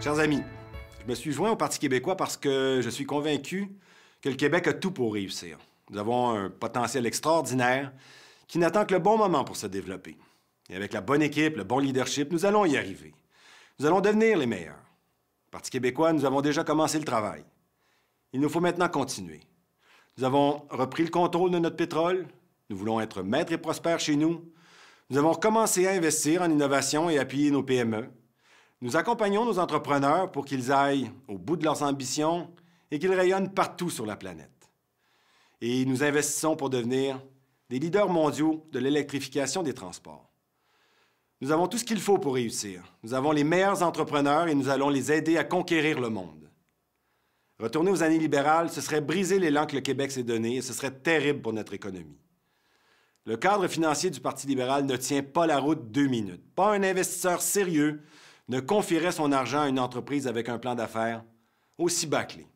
Chers amis, je me suis joint au Parti québécois parce que je suis convaincu que le Québec a tout pour réussir. Nous avons un potentiel extraordinaire qui n'attend que le bon moment pour se développer. Et avec la bonne équipe, le bon leadership, nous allons y arriver. Nous allons devenir les meilleurs. Parti québécois, nous avons déjà commencé le travail. Il nous faut maintenant continuer. Nous avons repris le contrôle de notre pétrole. Nous voulons être maîtres et prospères chez nous. Nous avons commencé à investir en innovation et appuyer nos PME. Nous accompagnons nos entrepreneurs pour qu'ils aillent au bout de leurs ambitions et qu'ils rayonnent partout sur la planète. Et nous investissons pour devenir des leaders mondiaux de l'électrification des transports. Nous avons tout ce qu'il faut pour réussir. Nous avons les meilleurs entrepreneurs et nous allons les aider à conquérir le monde. Retourner aux années libérales, ce serait briser l'élan que le Québec s'est donné et ce serait terrible pour notre économie. Le cadre financier du Parti libéral ne tient pas la route deux minutes. Pas un investisseur sérieux ne confierait son argent à une entreprise avec un plan d'affaires aussi bâclé.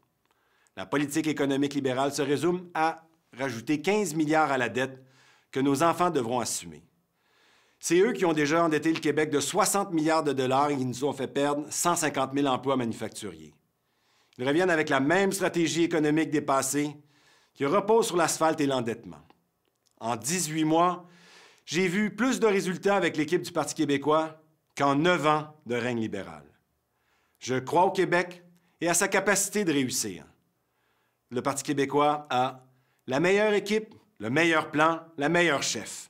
La politique économique libérale se résume à rajouter 15 milliards à la dette que nos enfants devront assumer. C'est eux qui ont déjà endetté le Québec de 60 milliards de dollars et qui nous ont fait perdre 150 000 emplois manufacturiers. Ils reviennent avec la même stratégie économique dépassée qui repose sur l'asphalte et l'endettement. En 18 mois, j'ai vu plus de résultats avec l'équipe du Parti québécois qu'en neuf ans de règne libéral. Je crois au Québec et à sa capacité de réussir. Le Parti québécois a la meilleure équipe, le meilleur plan, la meilleure chef.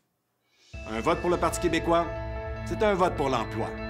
Un vote pour le Parti québécois, c'est un vote pour l'emploi.